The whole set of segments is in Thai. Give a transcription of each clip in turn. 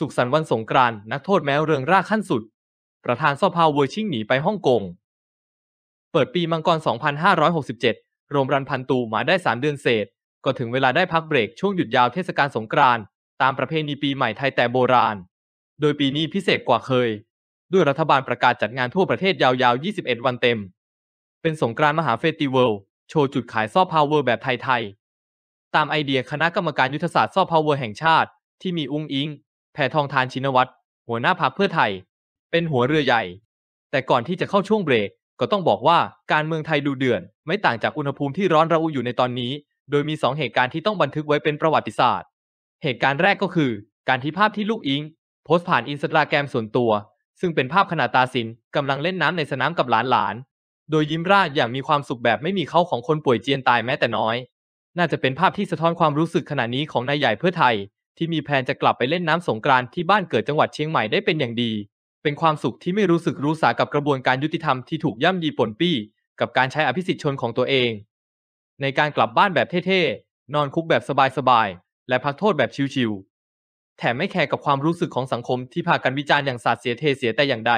สุขสันต์วันสงกรานต์นักโทษแม้เรืองร่าขั้นสุด ประธานซอพาวเวอร์ชิ่งหนีไปฮ่องกงเปิดปีมังกร 2567 โรมรันพันตูหมาได้ 3 เดือนเศษ ก็ถึงเวลาได้พักเบรกช่วงหยุดยาวเทศกาลสงกรานต์ตามประเพณีปีใหม่ไทยแต่โบราณ โดยปีนี้พิเศษกว่าเคย ด้วยรัฐบาลประกาศจัดงานทั่วประเทศยาวๆ21 วันเต็ม เป็นสงกรานต์มหาเฟสติวัลโชว์จุดขายซอพาวเวอร์แบบไทยๆตามไอเดียคณะกรรมการยุทธศาสตร์ซอพาวเวอร์แห่งชาติที่มีอุ้งอิงแพทองทานชินวัตร หัวหน้าพรรคเพื่อไทย เป็นหัวเรือใหญ่ แต่ก่อนที่จะเข้าช่วงเบรก ก็ต้องบอกว่าการเมืองไทยดูเดือดไม่ต่างจากอุณหภูมิที่ร้อนระอุอยู่ในตอนนี้ โดยมี2เหตุการณ์ที่ต้องบันทึกไว้เป็นประวัติศาสตร์เหตุการณ์แรกก็คือ การที่ภาพที่ลูกอิงโพสต์ผ่านอินสตาแกรมส่วนตัว ซึ่งเป็นภาพขณะตาสินกำลังเล่นน้ำในสนามกับหลานๆโดยยิ้มร่าอย่างมีความสุขแบบไม่มีเข้าของคนป่วยเจียนตายแม้แต่น้อย น่าจะเป็นภาพที่สะท้อนความรู้สึกขณะนี้ของนายใหญ่เพื่อไทยที่มีแผนจะกลับไปเล่นน้ำสงกรานที่บ้านเกิดจังหวัดเชียงใหม่ได้เป็นอย่างดี เป็นความสุขที่ไม่รู้สึกรู้สากับกระบวนการยุติธรรมที่ถูกย่ำยีปนปี้ กับการใช้อภิสิทธิชนของตัวเอง ในการกลับบ้านแบบเท่ๆ นอนคุกแบบสบายๆ และพักโทษแบบชิวๆ แถมไม่แคร์กับความรู้สึกของสังคม ที่พากันวิจารณ์อย่างสาดเสียเทเสียแต่อย่างใด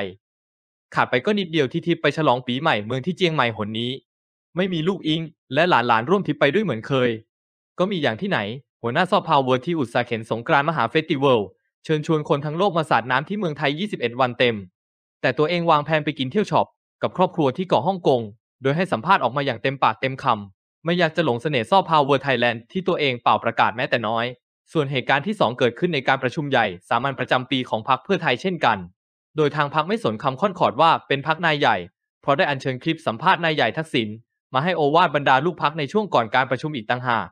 ขาดไปก็นิดเดียวที่ทิพไปฉลองปีใหม่เมืองที่เจียงใหม่หนนี้ ไม่มีลูกอิง และหลานๆ ร่วมทิพไปด้วยเหมือนเคย ก็มีอย่างที่ไหนหัวหน้าซอฟพาวเวอร์ที่อุตสาเข็นสงกรานมหาเฟสติวัลเชิญชวนคนทั้งโลกมาสาดน้ำที่เมืองไทย 21 วันเต็ม แต่ตัวเองวางแผนไปกินเที่ยวช็อปกับครอบครัวที่เกาะฮ่องกง โดยให้สัมภาษณ์ออกมาอย่างเต็มปากเต็มคำไม่อยากจะหลงเสน่ห์ซอฟพาวเวอร์ไทยแลนด์ที่ตัวเองเป่าประกาศแม้แต่น้อย ส่วนเหตุการณ์ที่2เกิดขึ้นในการประชุมใหญ่สามัญประจำปีของพรรคเพื่อไทยเช่นกัน โดยทางพรรคไม่สนคำข่อนขอดว่าเป็นพรรคนายใหญ่เพราะได้อัญเชิญคลิปสัมภาษณ์นายใหญ่ทักษิณมาให้โอวาดบรรดาลูกพรรคในช่วงก่อนการประชุมอีกต่างหาก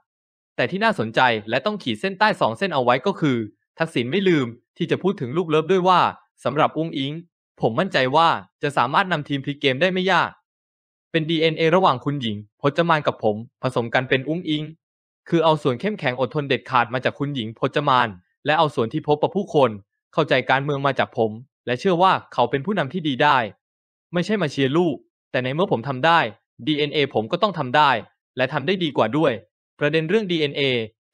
แต่ที่น่าสนใจและต้องขีดเส้นใต้สองเส้นเอาไว้ก็คือทักษิณไม่ลืมที่จะพูดถึงลูกเลิฟด้วยว่าสำหรับอุ้งอิง ผมมั่นใจว่าจะสามารถนำทีมพลิกเกมได้ไม่ยาก เป็น DNA ระหว่างคุณหญิง พจมานกับผม ผสมกันเป็นอุ้งอิง คือเอาส่วนเข้มแข็งอดทนเด็ดขาดมาจากคุณหญิงพจมาน และเอาส่วนที่พบประผู้คน เข้าใจการเมืองมาจากผม และเชื่อว่าเขาเป็นผู้นำที่ดีได้ ไม่ใช่มาเชียร์ลูก แต่ในเมื่อผมทำได้ DNA ผมก็ต้องทำได้ และทำได้ดีกว่าด้วยประเด็นเรื่อง DNA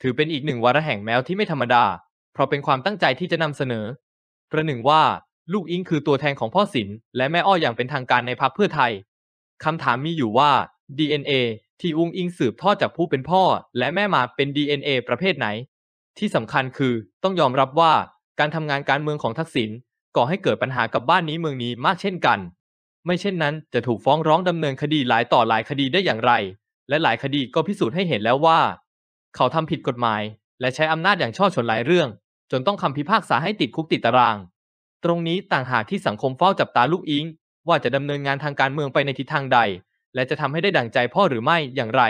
ถือเป็นอีกหนึ่งวาระแห่งแมวที่ไม่ธรรมดา เพราะเป็นความตั้งใจที่จะนำเสนอ ประหนึ่งว่า ลูกอิงคือตัวแทนของพ่อศิลและแม่อ้อยอย่างเป็นทางการในพักเพื่อไทย คำถามมีอยู่ว่า DNA ที่อุ้งอิงสืบทอดจากผู้เป็นพ่อ และแม่มาเป็น DNA ประเภทไหน ที่สำคัญคือต้องยอมรับว่าการทำงานการเมืองของทักษิณก่อให้เกิดปัญหากับบ้านนี้เมืองนี้มากเช่นกัน ไม่เช่นนั้นจะถูกฟ้องร้องดำเนินคดีหลายต่อหลายคดีได้อย่างไรและหลายคดีก็พิสูจน์ให้เห็นแล้วว่า เขาทำผิดกฎหมาย และใช้อำนาจอย่างช่อฉนหลายเรื่อง จนต้องคำพิพากษาให้ติดคุกติดตาราง ตรงนี้ต่างหากที่สังคมเฝ้าจับตาลูกอิงว่าจะดำเนินงานทางการเมืองไปในทิศทางใด และจะทำให้ได้ดั่งใจพ่อหรือไม่อย่างไร